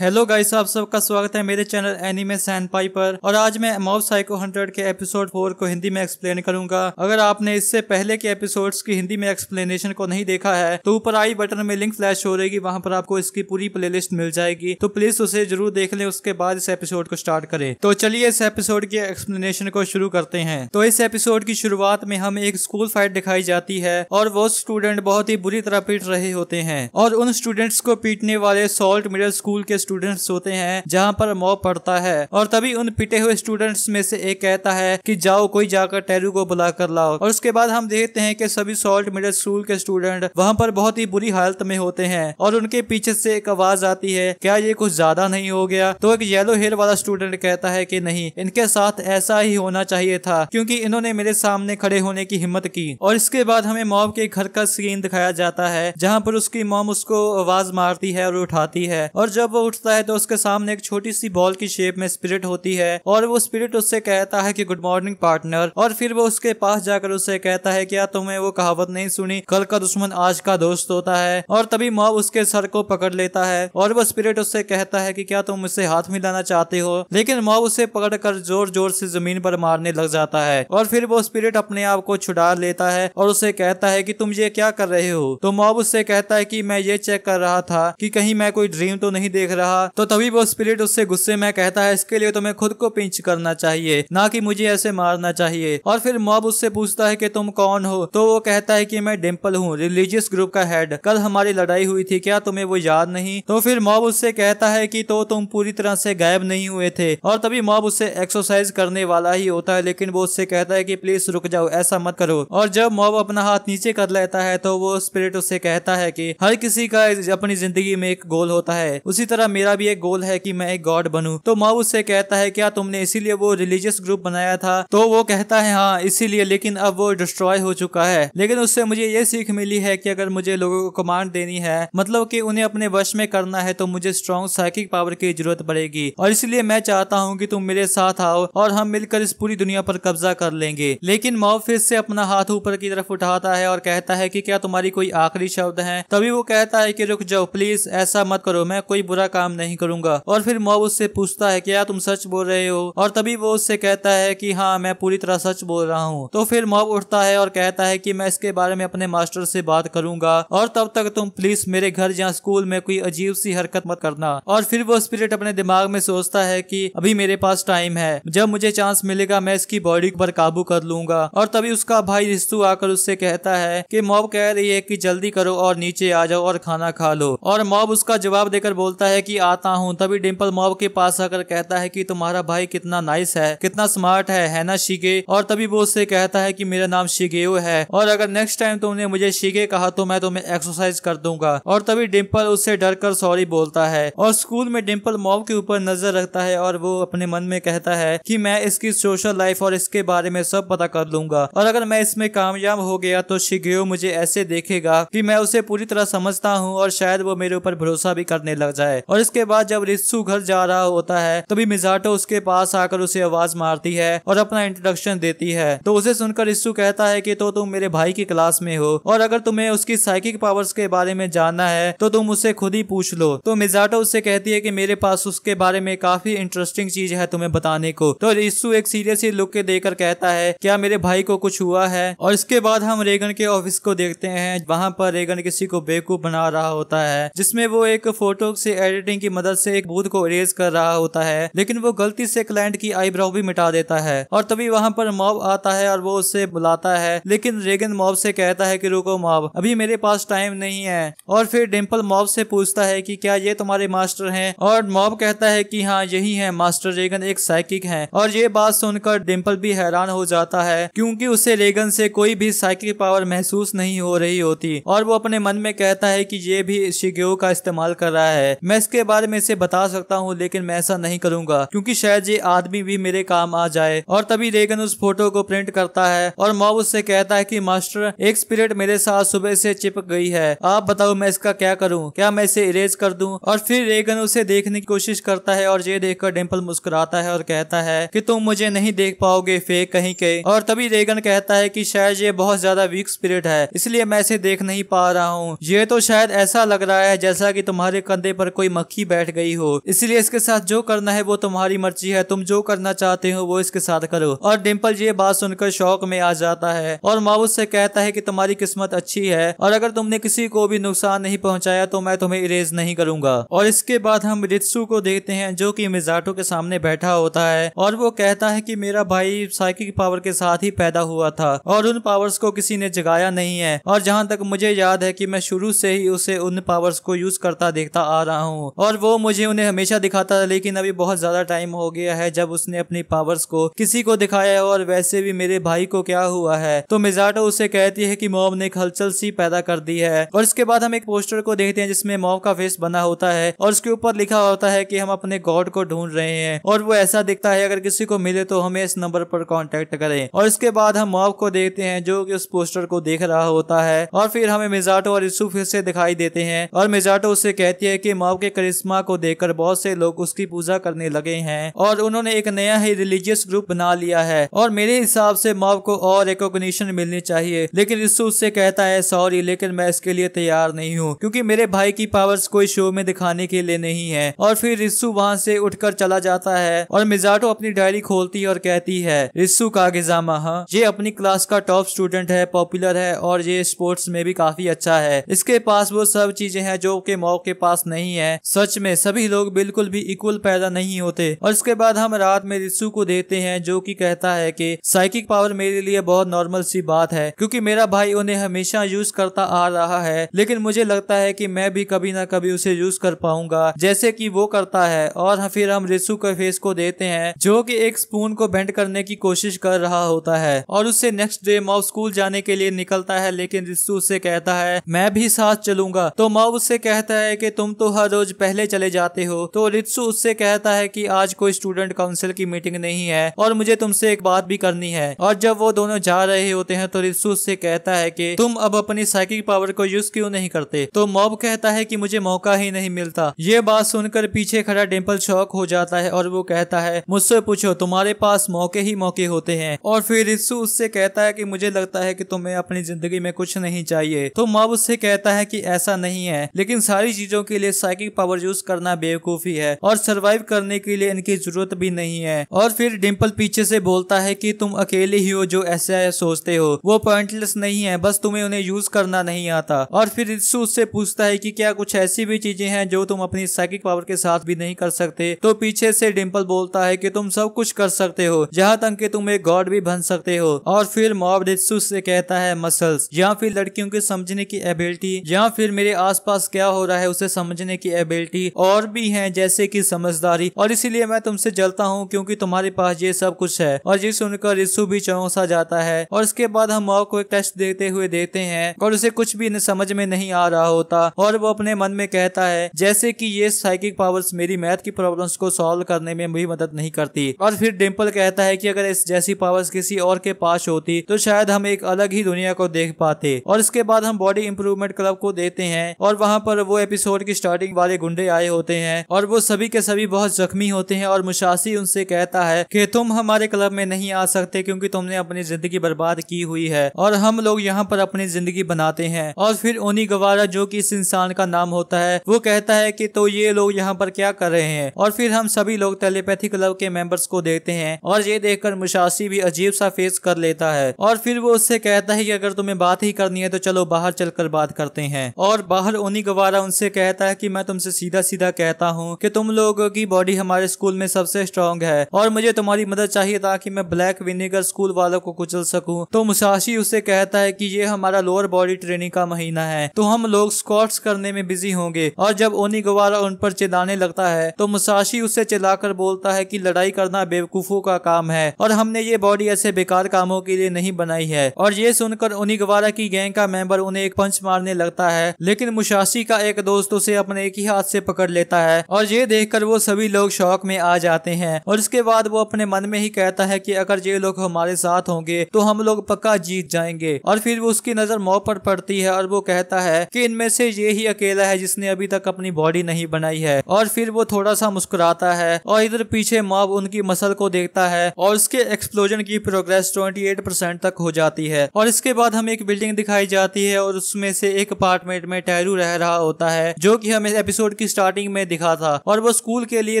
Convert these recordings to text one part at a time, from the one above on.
hello guys आप सबका स्वागत है मेरे चैनल एनीमे पाई पर और आज मैं मॉब साइको हंड्रेड के एपिसोड फोर को हिंदी में एक्सप्लेन करूंगा अगर आपने इससे पहले के एपिसोड्स की हिंदी में एक्सप्लेनेशन को नहीं देखा है तो ऊपर आई बटन में लिंक फ्लैश हो रहेगी वहां पर आपको इसकी पूरी प्लेलिस्ट मिल जाएगी तो प्लीज उसे जरूर देख ले उसके बाद इस एपिसोड को स्टार्ट करे तो चलिए इस एपिसोड की एक्सप्लेनेशन को शुरू करते हैं तो इस एपिसोड की शुरुआत में हमें एक स्कूल फाइट दिखाई जाती है और वो स्टूडेंट बहुत ही बुरी तरह पीट रहे होते हैं और उन स्टूडेंट्स को पीटने वाले सॉल्ट मिडल स्कूल के स्टूडेंट्स होते हैं जहाँ पर मॉब पड़ता है और तभी उन पिटे हुए स्टूडेंट्स में से एक कहता है कि जाओ कोई जाकर टेरू को बुला कर लाओ और उसके बाद हम देखते हैं कि सभी सॉल्ट मिडिल स्कूल के स्टूडेंट वहाँ पर बहुत ही बुरी हालत में होते हैं और उनके पीछे से एक आवाज आती है क्या ये कुछ ज्यादा नहीं हो गया तो एक येलो हेयर वाला स्टूडेंट कहता है की नहीं इनके साथ ऐसा ही होना चाहिए था क्यूँकी इन्होंने मेरे सामने खड़े होने की हिम्मत की और इसके बाद हमें मॉब के घर का सीन दिखाया जाता है जहाँ पर उसकी मॉम उसको आवाज मारती है और उठाती है और जब वो उठ उठता है तो उसके सामने एक छोटी सी बॉल की शेप में स्पिरिट होती है और वो स्पिरिट उससे कहता है कि गुड मॉर्निंग पार्टनर और फिर वो उसके पास जाकर उससे कहता है क्या तुम्हें वो कहावत नहीं सुनी कल का दुश्मन आज का दोस्त होता है और तभी मॉब उसके सर को पकड़ लेता है और वो स्पिरिट उससे कहता है कि क्या तुम उसे हाथ मिलाना चाहते हो लेकिन मॉब उसे पकड़कर जोर जोर से जमीन पर मारने लग जाता है और फिर वो स्पिरिट अपने आप को छुड़ा लेता है और उसे कहता है कि तुम ये क्या कर रहे हो तो मॉब उससे कहता है कि मैं ये चेक कर रहा था कि कहीं मैं कोई ड्रीम तो नहीं देख रहा तो तभी वो स्पिरिट उससे गुस्से में कहता है इसके लिए तुम्हें तो खुद को पिंच करना चाहिए ना कि मुझे ऐसे मारना चाहिए और फिर मॉब उससे पूछता है कि तुम कौन हो तो वो कहता है कि मैं डिम्पल हूँ रिलीजियस ग्रुप का हेड कल हमारी लड़ाई हुई थी क्या तुम्हें वो याद नहीं तो फिर मॉब उससे कहता है की तो तुम पूरी तरह से गायब नहीं हुए थे और तभी मॉब उससे एक्सरसाइज करने वाला ही होता है लेकिन वो उससे कहता है कि प्लीज रुक जाओ ऐसा मत करो और जब मॉब अपना हाथ नीचे कर लेता है तो वो स्पिरिट उससे कहता है कि हर किसी का अपनी जिंदगी में एक गोल होता है उसी तरह क्या मेरा भी एक गोल है कि मैं एक गॉड बनूं तो माओ उससे कहता है क्या तुमने इसीलिए वो रिलीजियस ग्रुप बनाया था तो वो कहता है हाँ इसीलिए लेकिन अब वो डिस्ट्रॉय हो चुका है लेकिन उससे मुझे ये सीख मिली है की अगर मुझे लोगों को कमांड देनी है मतलब की उन्हें अपने वश में करना है तो मुझे स्ट्रॉन्ग साइकिक पावर की जरूरत पड़ेगी और इसलिए मैं चाहता हूँ की तुम मेरे साथ आओ और हम मिलकर इस पूरी दुनिया पर कब्जा कर लेंगे लेकिन माओ फिर से अपना हाथ ऊपर की तरफ उठाता है और कहता है कि क्या तुम्हारी कोई आखिरी शब्द है तभी वो कहता है कि रुक जाओ प्लीज ऐसा मत करो मैं कोई बुरा काम नहीं करूंगा और फिर मॉब उससे पूछता है क्या तुम सच बोल रहे हो और तभी वो उससे कहता है कि हाँ मैं पूरी तरह सच बोल रहा हूँ तो फिर मॉब उठता है और कहता है कि मैं इसके बारे में अपने मास्टर से बात करूंगा और तब तक तुम प्लीज मेरे घर या स्कूल में कोई अजीब सी हरकत मत करना और फिर वो स्पिरिट अपने दिमाग में सोचता है कि अभी मेरे पास टाइम है जब मुझे चांस मिलेगा मैं इसकी बॉडी पर काबू कर लूंगा और तभी उसका भाई रिस्तु आकर उससे कहता है कि मॉब कह रही है कि जल्दी करो और नीचे आ जाओ और खाना खा लो और मॉब उसका जवाब देकर बोलता है कि आता हूँ तभी डिम्पल मॉब के पास आकर कहता है कि तुम्हारा भाई कितना नाइस है कितना स्मार्ट है है ना शिगे और तभी वो उससे कहता है कि मेरा नाम शिगेओ है और अगर नेक्स्ट टाइम तुमने मुझे शिगे कहा तो मैं तुम्हें एक्सरसाइज कर दूंगा और तभी डिम्पल उससे डर सॉरी बोलता है और स्कूल में डिम्पल मॉब के ऊपर नजर रखता है और वो अपने मन में कहता है की मैं इसकी सोशल लाइफ और इसके बारे में सब पता कर लूंगा और अगर मैं इसमें कामयाब हो गया तो शिगेओ मुझे ऐसे देखेगा की मैं उसे पूरी तरह समझता हूँ और शायद वो मेरे ऊपर भरोसा भी करने लग जाए और और इसके बाद जब रिस्सू घर जा रहा होता है तभी मिजाटो उसके पास आकर उसे आवाज मारती है और अपना इंट्रोडक्शन देती है तो उसे सुनकर रिस्सू कहता है कि तो तुम मेरे भाई की क्लास में हो और अगर तुम्हें उसकी साइकिक पावर्स के बारे में जानना है तो तुम उससे खुद ही पूछ लो तो मिजाटो उससे कहती है कि मेरे पास उसके बारे में काफी इंटरेस्टिंग चीज है तुम्हें बताने को तो रिस्सू एक ही लुक के देकर कहता है क्या मेरे भाई को कुछ हुआ है और इसके बाद हम रेगन के ऑफिस को देखते हैं वहां पर रेगन किसी को बेवकूफ बना रहा होता है जिसमें वो एक फोटो से एडिट लाइटिंग की मदद से एक भूत को इरेज कर रहा होता है लेकिन वो गलती से क्लाइंट की आईब्रो भी मिटा देता है और तभी वहाँ पर मॉब आता है और वो उससे बुलाता है लेकिन रेगन मॉब से कहता है की रुको मॉब अभी मेरे पास टाइम नहीं है और फिर डिम्पल मॉब से पूछता है की क्या ये तुम्हारे मास्टर है और मॉब कहता है की हाँ यही है मास्टर रेगन एक साइकिक है और ये बात सुनकर डिम्पल भी हैरान हो जाता है क्योंकि उसे रेगन से कोई भी साइकिल पावर महसूस नहीं हो रही होती और वो अपने मन में कहता है कि ये भी शिगेओ का इस्तेमाल कर रहा है मैं इसके के बारे में इसे बता सकता हूँ लेकिन मैं ऐसा नहीं करूंगा क्योंकि शायद ये आदमी भी मेरे काम आ जाए और तभी रेगन उस फोटो को प्रिंट करता है और मॉब उससे कहता है कि मास्टर एक स्पिरिट मेरे साथ सुबह से चिपक गई है आप बताओ मैं इसका क्या करूं क्या मैं इसे इरेज कर दूं और फिर रेगन उसे देखने की कोशिश करता है और ये देखकर डिम्पल मुस्कुराता है और कहता है कि तुम मुझे नहीं देख पाओगे फेक कहीं के और तभी रेगन कहता है कि शायद ये बहुत ज्यादा वीक स्पिरिट है इसलिए मैं इसे देख नहीं पा रहा हूँ ये तो शायद ऐसा लग रहा है जैसा की तुम्हारे कंधे पर कोई पक्की बैठ गई हो इसलिए इसके साथ जो करना है वो तुम्हारी मर्जी है तुम जो करना चाहते हो वो इसके साथ करो और डिम्पल ये बात सुनकर शौक में आ जाता है और माउस से कहता है की तुम्हारी किस्मत अच्छी है और अगर तुमने किसी को भी नुकसान नहीं पहुँचाया तो मैं तुम्हें इरेज नहीं करूंगा और इसके बाद हम रित्सु को देखते हैं जो की मिजाटो के सामने बैठा होता है और वो कहता है की मेरा भाई साइकिल पावर के साथ ही पैदा हुआ था और उन पावर्स को किसी ने जगाया नहीं है और जहाँ तक मुझे याद है कि मैं शुरू से ही उसे उन पावर्स को यूज करता देखता आ रहा हूँ हूँ और वो मुझे उन्हें हमेशा दिखाता था लेकिन अभी बहुत ज्यादा टाइम हो गया है जब उसने अपनी पावर्स को किसी को दिखाया और वैसे भी मेरे भाई को क्या हुआ है तो मिजाटो उसे कहती है की मॉम ने एक हलचल सी पैदा कर दी है और इसके बाद हम एक पोस्टर को देखते हैं जिसमें मॉम का फेस बना होता है और उसके ऊपर लिखा होता है की हम अपने गॉड को ढूंढ रहे हैं और वो ऐसा दिखता है अगर किसी को मिले तो हमें इस नंबर पर कॉन्टेक्ट करें और इसके बाद हम मॉब को देखते हैं जो कि उस पोस्टर को देख रहा होता है और फिर हमें मिजाटो और यूसुफ से दिखाई देते हैं और मिजाटो उससे कहती है कि मॉब के करिश्मा को देखकर बहुत से लोग उसकी पूजा करने लगे हैं और उन्होंने एक नया ही रिलीजियस ग्रुप बना लिया है और मेरे हिसाब से मॉब को और रिकॉग्निशन मिलनी चाहिए लेकिन रिसु उससे कहता है सॉरी लेकिन मैं इसके लिए तैयार नहीं हूँ क्योंकि मेरे भाई की पावर्स कोई शो में दिखाने के लिए नहीं है और फिर रिस्सू वहाँ से उठकर चला जाता है और मिजाटो अपनी डायरी खोलती और कहती है रिस्सू कागिजामा हाँ ये अपनी क्लास का टॉप स्टूडेंट है पॉपुलर है और ये स्पोर्ट्स में भी काफी अच्छा है इसके पास वो सब चीजें हैं जो के मॉब के पास नहीं है सच में सभी लोग बिल्कुल भी इक्वल पैदा नहीं होते और इसके बाद हम रात में रिसु को देखते हैं जो कि कहता है कि साइकिक पावर मेरे लिए बहुत नॉर्मल सी बात है क्योंकि मेरा भाई उन्हें हमेशा यूज करता आ रहा है लेकिन मुझे लगता है कि मैं भी कभी ना कभी उसे यूज कर पाऊंगा जैसे कि वो करता है और फिर हम रिसु के फेस को देते हैं जो कि एक स्पून को बेंड करने की कोशिश कर रहा होता है और उससे नेक्स्ट डे माओ स्कूल जाने के लिए निकलता है लेकिन रिसु उससे कहता है मैं भी साथ चलूंगा तो माओ उससे कहता है की तुम तो हर रोज पहले चले जाते हो तो रित्सु उससे कहता है कि आज कोई स्टूडेंट काउंसिल की मीटिंग नहीं है और मुझे तुमसे एक बात भी करनी है और जब वो दोनों जा रहे होते हैं तो रित्सु उससे कहता है कि तुम अब अपनी साइकिल पावर को यूज क्यों नहीं करते तो मॉब कहता है कि मुझे मौका ही नहीं मिलता ये बात सुनकर पीछे खड़ा डिम्पल शौक हो जाता है और वो कहता है मुझसे पूछो तुम्हारे पास मौके ही मौके होते हैं और फिर रित्सु उससे कहता है की मुझे लगता है की तुम्हें अपनी जिंदगी में कुछ नहीं चाहिए तो मॉब उससे कहता है की ऐसा नहीं है लेकिन सारी चीजों के लिए साइकिल पावर पावर यूज करना बेवकूफी है और सरवाइव करने के लिए इनकी जरूरत भी नहीं है और फिर डिम्पल पीछे से बोलता है कि तुम अकेले ही हो जो ऐसे सोचते हो वो पॉइंटलेस नहीं है बस तुम्हें उन्हें यूज करना नहीं आता और फिर रित्सु उससे पूछता है कि क्या कुछ ऐसी भी चीजें हैं जो तुम अपनी साइकिक पावर के साथ भी नहीं कर सकते तो पीछे से डिम्पल बोलता है की तुम सब कुछ कर सकते हो जहाँ तक कि तुम एक गॉड भी बन सकते हो और फिर मॉब रित्सु से कहता है मसल्स या फिर लड़कियों के समझने की एबिलिटी या फिर मेरे आसपास क्या हो रहा है उसे समझने की एबिलिटी क्रुएल्टी और भी हैं जैसे कि समझदारी और इसीलिए मैं तुमसे जलता हूँ क्योंकि तुम्हारे पास ये सब कुछ है और ये सुनकर रिसु भी चौंसा जाता है और इसके बाद हम माओ को एक टेस्ट देते हुए देते हैं और उसे कुछ भी समझ में नहीं आ रहा होता और वो अपने मन में कहता है जैसे कि ये साइकिक पावर्स मेरी मैथ की प्रॉब्लम्स को सॉल्व करने में भी मदद नहीं करती और फिर डिम्पल कहता है कि अगर इस जैसी पावर्स किसी और के पास होती तो शायद हम एक अलग ही दुनिया को देख पाते और इसके बाद हम बॉडी इम्प्रूवमेंट क्लब को देते हैं और वहाँ पर वो एपिसोड की स्टार्टिंग वाले गुंडे आए होते हैं और वो सभी के सभी बहुत जख्मी होते हैं और मुशासी उनसे कहता है कि तुम हमारे क्लब में नहीं आ सकते क्योंकि तुमने अपनी जिंदगी बर्बाद की हुई है और हम लोग यहाँ पर अपनी जिंदगी बनाते हैं और फिर ओनी गवारा जो की इस इंसान का नाम होता है वो कहता है की तो ये लोग यहाँ पर क्या कर रहे हैं और फिर हम सभी लोग टेलीपैथी क्लब के मेंबर्स को देखते हैं और ये देखकर मुशासी भी अजीब सा फेस कर लेता है और फिर वो उससे कहता है कि अगर तुम्हें बात ही करनी है तो चलो बाहर चलकर बात करते हैं और बाहर ओनी गवारा उनसे कहता है कि मैं तुमसे सीधा सीधा कहता हूँ कि तुम लोगों की बॉडी हमारे स्कूल में सबसे स्ट्रांग है और मुझे तुम्हारी मदद चाहिए ताकि मैं ब्लैक विनेगर स्कूल वालों को कुचल सकूँ तो मुसाशी उसे कहता है की ये हमारा लोअर बॉडी ट्रेनिंग का महीना है तो हम लोग स्कॉट्स करने में बिजी होंगे और जब ओनी गवारा उन पर चिलाने लगता है तो मुसाशी उसे चिल्लाकर बोलता है कि लड़ाई करना बेवकूफों का काम है और हमने ये बॉडी ऐसे बेकार कामों के लिए नहीं बनाई है और ये सुनकर ओनी गवारा की गैंग का मेंबर उन्हें एक पंच मारने लगता है लेकिन मुसाशी का एक दोस्त उसे अपने एक ही हाथ से पकड़ लेता है और ये देखकर वो सभी लोग शौक में आ जाते हैं और उसके बाद वो अपने मन में ही कहता है कि अगर ये लोग हमारे साथ होंगे तो हम लोग पक्का जीत जाएंगे और फिर वो उसकी नजर मौ पर पड़ती है और वो कहता है कि इनमें से ये ही अकेला है जिसने अभी तक अपनी बॉडी नहीं बनाई है और फिर वो थोड़ा सा मुस्कुराता है और इधर पीछे मॉब उनकी मसल को देखता है और उसके एक्सप्लोजन की प्रोग्रेस 28 परसेंट तक हो जाती है और इसके बाद हमें एक बिल्डिंग दिखाई जाती है और उसमें से एक अपार्टमेंट में टहरू रह रहा होता है जो की हमें एपिसोड एपिसोड की स्टार्टिंग में दिखा था और वो स्कूल के लिए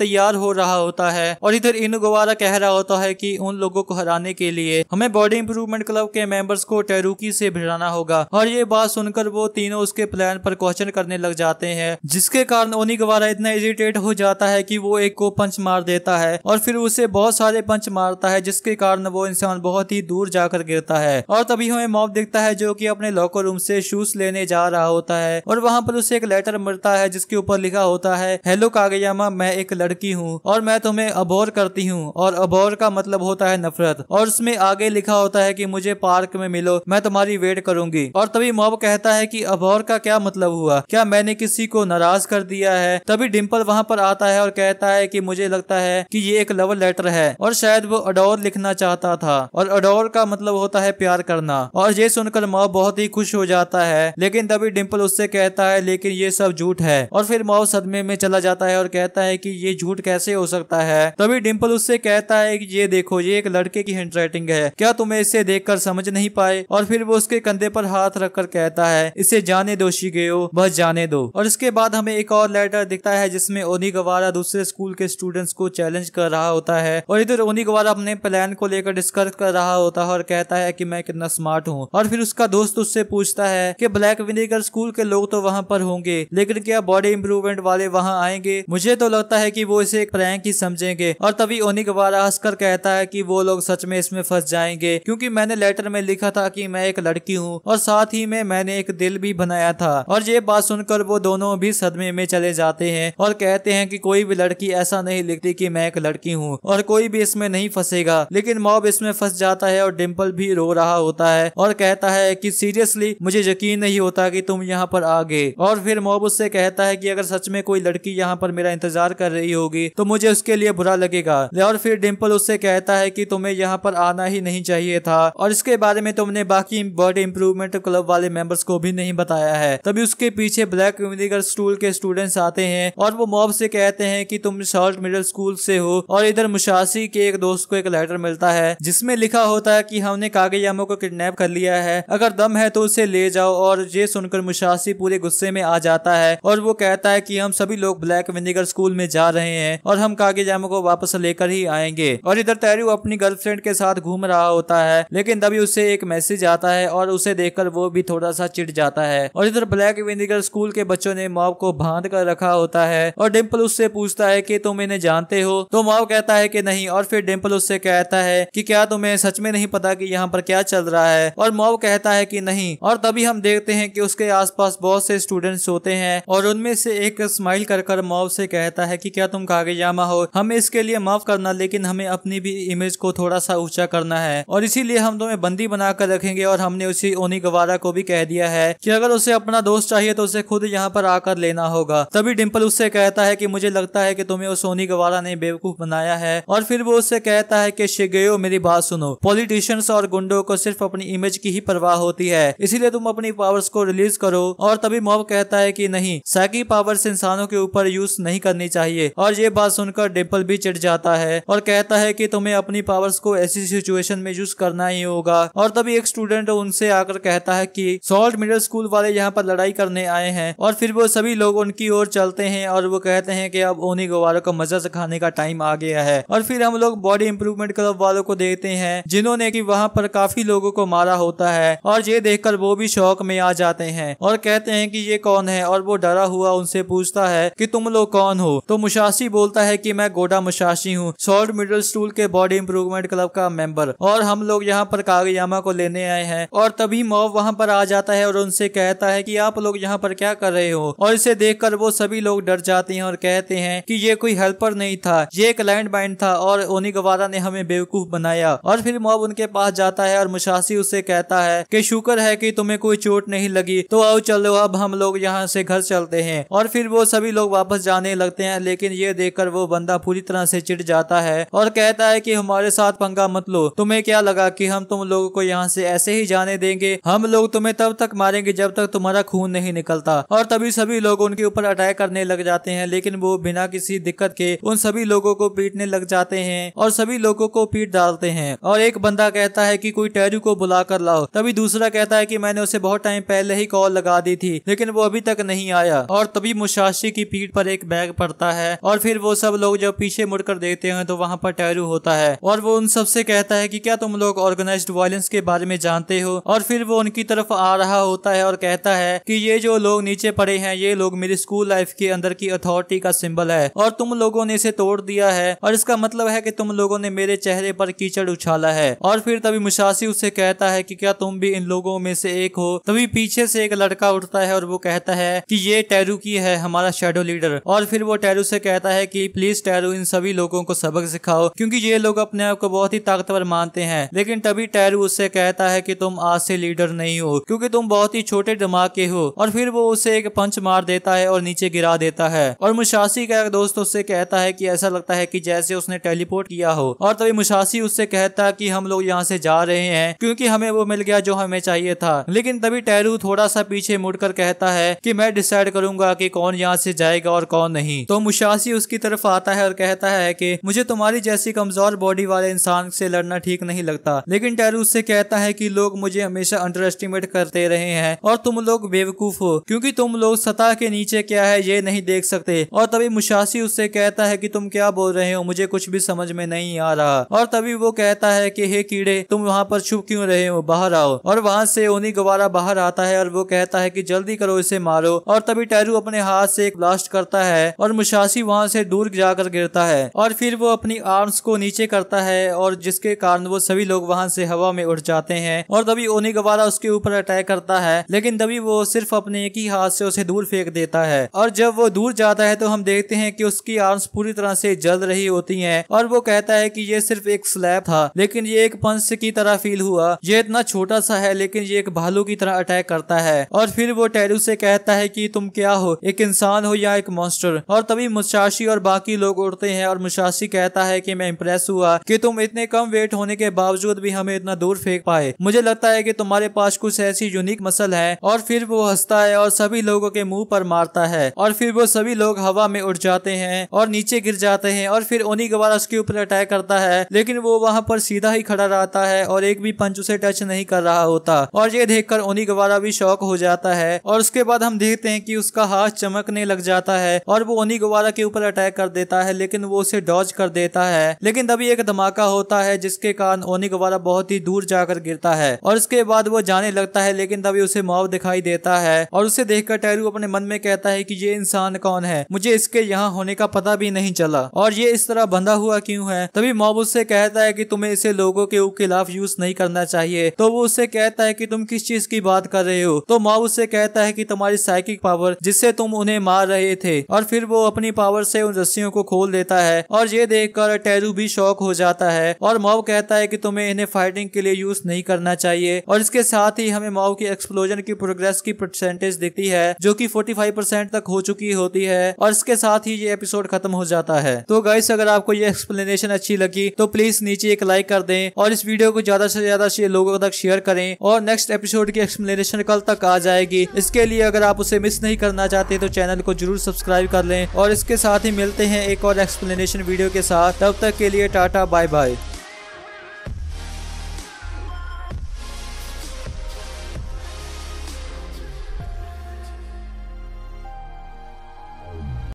तैयार हो रहा होता है और इधर इन गुवारा कह रहा होता है कि उन लोगों को हराने के लिए हमें बॉडी इंप्रूवमेंट क्लब के मेंबर्स को टेरुकी से भिड़ाना होगा और ये बात सुनकर वो तीनों उसके प्लान पर क्वेश्चन करने लग जाते हैं जिसके कारण ओनी गवारा इतना इरिटेट हो जाता है कि वो एक को पंच मार देता है और फिर उसे बहुत सारे पंच मारता है जिसके कारण वो इंसान बहुत ही दूर जाकर गिरता है और तभी हमें मॉब दिखता है जो की अपने लॉकर रूम से शूज लेने जा रहा होता है और वहाँ पर उसे एक लेटर मिलता है जिसके ऊपर ऊपर लिखा होता है हेलो कागयामा मैं एक लड़की हूँ और मैं तुम्हें अबोर करती हूँ और अबोर का मतलब होता है नफरत और उसमें आगे लिखा होता है कि मुझे पार्क में मिलो मैं तुम्हारी वेट करूंगी और तभी मॉब कहता है कि अबोर का क्या मतलब हुआ क्या मैंने किसी को नाराज कर दिया है तभी डिम्पल वहाँ पर आता है और कहता है की मुझे लगता है की ये एक लव लेटर है और शायद वो अडोर लिखना चाहता था और अडोर का मतलब होता है प्यार करना और ये सुनकर मॉब बहुत ही खुश हो जाता है लेकिन तभी डिम्पल उससे कहता है लेकिन ये सब झूठ है और फिर फिर माओ सदमे में चला जाता है और कहता है कि ये झूठ कैसे हो सकता है तभी डिम्पल उससे कहता है कि ये देखो ये एक लड़के की हैंडराइटिंग है क्या तुम्हें इसे देखकर समझ नहीं पाए और फिर वो उसके कंधे पर हाथ रखकर कहता है इसे जाने दो शिगेओ बस जाने दो और इसके बाद हमें एक और लेटर दिखता है जिसमे ओनी गवारा दूसरे स्कूल के स्टूडेंट्स को चैलेंज कर रहा होता है और इधर ओनी गवारा अपने प्लान को लेकर डिस्कस कर रहा होता है और कहता है कि मैं कितना स्मार्ट हूँ और फिर उसका दोस्त उससे पूछता है कि ब्लैक विनेगर स्कूल के लोग तो वहाँ पर होंगे लेकिन क्या बॉडी इम्प्रूवमेंट वाले वहाँ आएंगे मुझे तो लगता है की वो इसे एक प्रैंक ही समझेंगे और तभी ओनिक वाला हंसकर कहता है की वो लोग सच में इसमें फंस जाएंगे क्यूँकी मैंने लेटर में लिखा था की मैं एक लड़की हूँ और साथ ही में मैंने एक दिल भी बनाया था और ये बात सुनकर वो दोनों भी सदमे में चले जाते हैं और कहते हैं कि कोई भी लड़की ऐसा नहीं लिखती कि मैं एक लड़की हूँ और कोई भी इसमें नहीं फंसेगा लेकिन मॉब इसमें फंस जाता है और डिम्पल भी रो रहा होता है और कहता है कि सीरियसली मुझे यकीन नहीं होता कि तुम यहाँ पर आगे और फिर मॉब उससे कहता है कि अगर अगर सच में कोई लड़की यहाँ पर मेरा इंतजार कर रही होगी तो मुझे उसके लिए बुरा लगेगा और फिर डिम्पल उससे कहता है की तुम्हें यहाँ पर आना ही नहीं चाहिए था और इसके बारे में तुमने बाकी बॉडी इम्प्रूवमेंट क्लब वाले मेंबर्स को भी नहीं बताया है तभी उसके पीछे ब्लैक विनेगर स्कूल के स्टूडेंट्स आते हैं और वो मॉब से कहते हैं कि तुम शॉर्ट मिडिल स्कूल से हो और इधर मुशासी के एक दोस्त को एक लेटर मिलता है जिसमें लिखा होता है कि हमने कागयामो को किडनैप कर लिया है अगर दम है तो उसे ले जाओ और ये सुनकर मुशासी पूरे गुस्से में आ जाता है और वो कहता है कि हम सभी लोग ब्लैक विनेगर स्कूल में जा रहे हैं और हम कागे जामो को वापस लेकर ही आएंगे और इधर तैरू अपनी गर्लफ्रेंड के साथ घूम रहा होता है लेकिन तभी उसे एक मैसेज आता है और उसे देख वो भी थोड़ा सा चिट जाता है और इधर ब्लैक विनेगर स्कूल के बच्चों ने मॉब को बांध कर रखा होता है और डिम्पल उससे पूछता है की तुम इन्हें जानते हो तो मॉब कहता है की नहीं और फिर डिम्पल उससे कहता है की क्या तुम्हें सच में नहीं पता की यहाँ पर क्या चल रहा है और मॉब कहता है कि नहीं और तभी हम देखते हैं कि उसके आसपास बहुत से स्टूडेंट्स होते हैं और उनमें से एक स्माइल कर कर मॉव से कहता है कि क्या तुम कागेजामा हो हमें इसके लिए माफ करना लेकिन हमें अपनी भी इमेज को थोड़ा सा ऊंचा करना है और इसीलिए हम तुम्हें बंदी बनाकर रखेंगे और हमने उसी ओनी गवारा को भी कह दिया है कि अगर उसे अपना दोस्त चाहिए तो उसे खुद यहाँ पर आकर लेना होगा तभी डिम्पल उससे कहता है की मुझे लगता है की तुम्हें उस ओनी गवारा ने बेवकूफ बनाया है और फिर वो उससे कहता है की शिगेयो मेरी बात सुनो पॉलिटिशियंस और गुंडों को सिर्फ अपनी इमेज की ही परवाह होती है इसीलिए तुम अपनी पावर्स को रिलीज करो और तभी मॉब कहता है की नहीं साकी पावर पावर्स इंसानों के ऊपर यूज नहीं करनी चाहिए और ये बात सुनकर डिम्पल भी चिढ़ जाता है और कहता है कि तुम्हें अपनी पावर्स को ऐसी सिचुएशन में यूज करना ही होगा और तभी एक स्टूडेंट उनसे आकर कहता है कि सॉल्ट मिडिल स्कूल वाले यहाँ पर लड़ाई करने आए हैं और फिर वो सभी लोग उनकी ओर चलते हैं और वो कहते हैं कि अब ओनी गोवारों को मजा सिखाने का टाइम आ गया है और फिर हम लोग बॉडी इम्प्रूवमेंट क्लब वालों को देखते हैं जिन्होंने की वहाँ पर काफी लोगों को मारा होता है और ये देखकर वो भी शौक में आ जाते हैं और कहते हैं कि ये कौन है और वो डरा हुआ उन उनसे पूछता है कि तुम लोग कौन हो तो मुशासी बोलता है कि मैं गोडा मुशासी हूँ सॉल्ट मिडल स्टूल के बॉडी इम्प्रूवमेंट क्लब का मेंबर और हम लोग यहाँ पर कागयामा को लेने आए हैं और तभी मॉब वहाँ पर आ जाता है और उनसे कहता है की आप लोग यहाँ पर क्या कर रहे हो और इसे देख वो सभी लोग डर जाते हैं और कहते हैं की ये कोई हेल्पर नहीं था ये एक लैंड माइन था और ओनी ने हमें बेवकूफ बनाया और फिर मॉब उनके पास जाता है और मुशासी उससे कहता है कि शुक्र है कि तुम्हें कोई चोट नहीं लगी तो आओ चलो अब हम लोग यहाँ से घर चलते हैं और और फिर वो सभी लोग वापस जाने लगते हैं लेकिन ये देखकर वो बंदा पूरी तरह से चिढ़ जाता है और कहता है कि हमारे साथ पंगा मत लो तुम्हें क्या लगा कि हम तुम लोगों को यहाँ से ऐसे ही जाने देंगे हम लोग तुम्हें तब तक मारेंगे जब तक तुम्हारा खून नहीं निकलता और तभी सभी लोग उनके ऊपर अटैक करने लग जाते हैं लेकिन वो बिना किसी दिक्कत के उन सभी लोगों को पीटने लग जाते हैं और सभी लोगों को पीट डालते हैं और एक बंदा कहता है की कोई टैरू को बुला कर लाओ तभी दूसरा कहता है कि मैंने उसे बहुत टाइम पहले ही कॉल लगा दी थी लेकिन वो अभी तक नहीं आया और तभी तभी मुशाशी की पीठ पर एक बैग पड़ता है और फिर वो सब लोग जब पीछे मुड़कर देखते हैं तो वहाँ पर टैरू होता है और वो उन सबसे कहता है कि क्या तुम लोग ऑर्गेनाइज वायलेंस के बारे में जानते हो और फिर वो उनकी तरफ आ रहा होता है और कहता है कि ये जो लोग नीचे पड़े हैं ये लोग मेरी स्कूल लाइफ के अंदर की अथॉरिटी का सिंबल है और तुम लोगों ने इसे तोड़ दिया है और इसका मतलब है कि तुम लोगों ने मेरे चेहरे पर कीचड़ उछाला है और फिर तभी मुशासी उससे कहता है कि क्या तुम भी इन लोगों में से एक हो तभी पीछे से एक लड़का उठता है और वो कहता है कि ये टैरू की है हमारा शेडो लीडर और फिर वो टैरू से कहता है कि प्लीज टैरू इन सभी लोगों को सबक सिखाओ क्योंकि ये लोग अपने आप को बहुत ही ताकतवर मानते हैं लेकिन तभी टैरू उससे कहता है कि तुम आज से लीडर नहीं हो क्योंकि तुम बहुत ही छोटे दिमाग के हो और फिर वो उसे एक पंच मार देता है और नीचे गिरा देता है और मुशासी का एक दोस्त उससे कहता है कि ऐसा लगता है कि जैसे उसने टेलीपोर्ट किया हो और तभी मुशासी उससे कहता है कि हम लोग यहाँ से जा रहे हैं क्योंकि हमें वो मिल गया जो हमें चाहिए था लेकिन तभी टैरू थोड़ा सा पीछे मुड़कर कहता है कि मैं डिसाइड करूंगा कि कौन यहाँ से जाएगा और कौन नहीं तो मुशासी उसकी तरफ आता है और कहता है कि मुझे तुम्हारी जैसी कमजोर बॉडी वाले इंसान से लड़ना ठीक नहीं लगता लेकिन टैरू उससे कहता है कि लोग मुझे हमेशा अंडर एस्टिमेट करते रहे हैं और तुम लोग बेवकूफ हो क्योंकि तुम लोग सतह के नीचे क्या है ये नहीं देख सकते और तभी मुशासी उससे कहता है की तुम क्या बोल रहे हो मुझे कुछ भी समझ में नहीं आ रहा और तभी वो कहता है की हे कीड़े तुम वहाँ पर छुप क्यों रहे हो बाहर आओ और वहाँ से उन्हीं गुबारा बाहर आता है और वो कहता है कि जल्दी करो इसे मारो और तभी टैरू अपने अपने हाथ से एक ब्लास्ट करता है और मुशासी वहाँ से दूर जाकर गिरता है और फिर वो अपनी आर्म्स को नीचे करता है और जिसके कारण वो सभी लोग वहाँ से हवा में उठ जाते हैं और तभी गवारा उसके ऊपर अटैक करता है लेकिन तभी वो सिर्फ अपने एक ही हाथ से उसे दूर फेंक देता है और जब वो दूर जाता है तो हम देखते हैं कि उसकी आर्म्स पूरी तरह से जल रही होती हैं और वो कहता है कि ये सिर्फ एक स्लैब था लेकिन ये एक पंच की तरह फील हुआ ये इतना छोटा सा है लेकिन ये एक भालू की तरह अटैक करता है और फिर वो टेरू से कहता है की तुम क्या हो एक इंसान हो या एक मॉन्स्टर और तभी मुशासी और बाकी लोग उड़ते हैं और मुशासी कहता है कि मैं इम्प्रेस हुआ कि तुम इतने कम वेट होने के बावजूद भी हमें इतना दूर फेंक पाए मुझे लगता है कि तुम्हारे पास कुछ ऐसी यूनिक मसल है और फिर वो हंसता है और सभी लोगों के मुंह पर मारता है और फिर वो सभी लोग हवा में उड़ जाते हैं और नीचे गिर जाते हैं और फिर उन्हीं गवार उसके ऊपर अटैक करता है लेकिन वो वहाँ पर सीधा ही खड़ा रहता है और एक भी पंच उसे टच नहीं कर रहा होता और ये देखकर उन्हीं गवारा भी शौक हो जाता है और उसके बाद हम देखते हैं कि उसका हाथ चमकने लग जाता है और वो ओनी गुवारा के ऊपर अटैक कर देता है लेकिन वो उसे डॉज कर देता है लेकिन तभी एक धमाका होता है जिसके कारण ओनी गुवारा बहुत ही दूर जाकर गिरता है और उसके बाद वो जाने लगता है लेकिन तभी उसे मॉब दिखाई देता है और उसे देखकर टैरू अपने मन में कहता है कि ये इंसान कौन है मुझे इसके यहाँ होने का पता भी नहीं चला और ये इस तरह बंधा हुआ क्यों है तभी मॉब उससे कहता है कि तुम्हें इसे लोगों के खिलाफ यूज नहीं करना चाहिए तो वो उससे कहता है कि तुम किस चीज की बात कर रहे हो तो मॉब उससे कहता है कि तुम्हारी साइकिक पावर जिससे तुम उन्हें मार रहे थे और फिर वो अपनी पावर से उन रस्सियों को खोल देता है और ये देखकर टेरू भी शौक हो जाता है और मॉव कहता है कि तुम्हें इन्हें फाइटिंग के लिए यूज नहीं करना चाहिए और इसके साथ ही हमें मॉव की एक्सप्लोजन की प्रोग्रेस की परसेंटेज दिखती है जो की फोर्टी परसेंट तक हो चुकी होती है और इसके साथ ही ये एपिसोड खत्म हो जाता है तो गाइस अगर आपको ये एक्सप्लेनेशन अच्छी लगी तो प्लीज नीचे एक लाइक कर दें और इस वीडियो को ज्यादा से ज्यादा लोगों तक शेयर करें और नेक्स्ट एपिसोड की एक्सप्लेनेशन कल तक आ जाएगी इसके लिए अगर आप उसे मिस नहीं करना चाहते चाहते हैं तो चैनल को जरूर सब्सक्राइब कर लें और इसके साथ ही मिलते हैं एक और एक्सप्लेनेशन वीडियो के साथ तब तक के लिए टाटा बाय बाय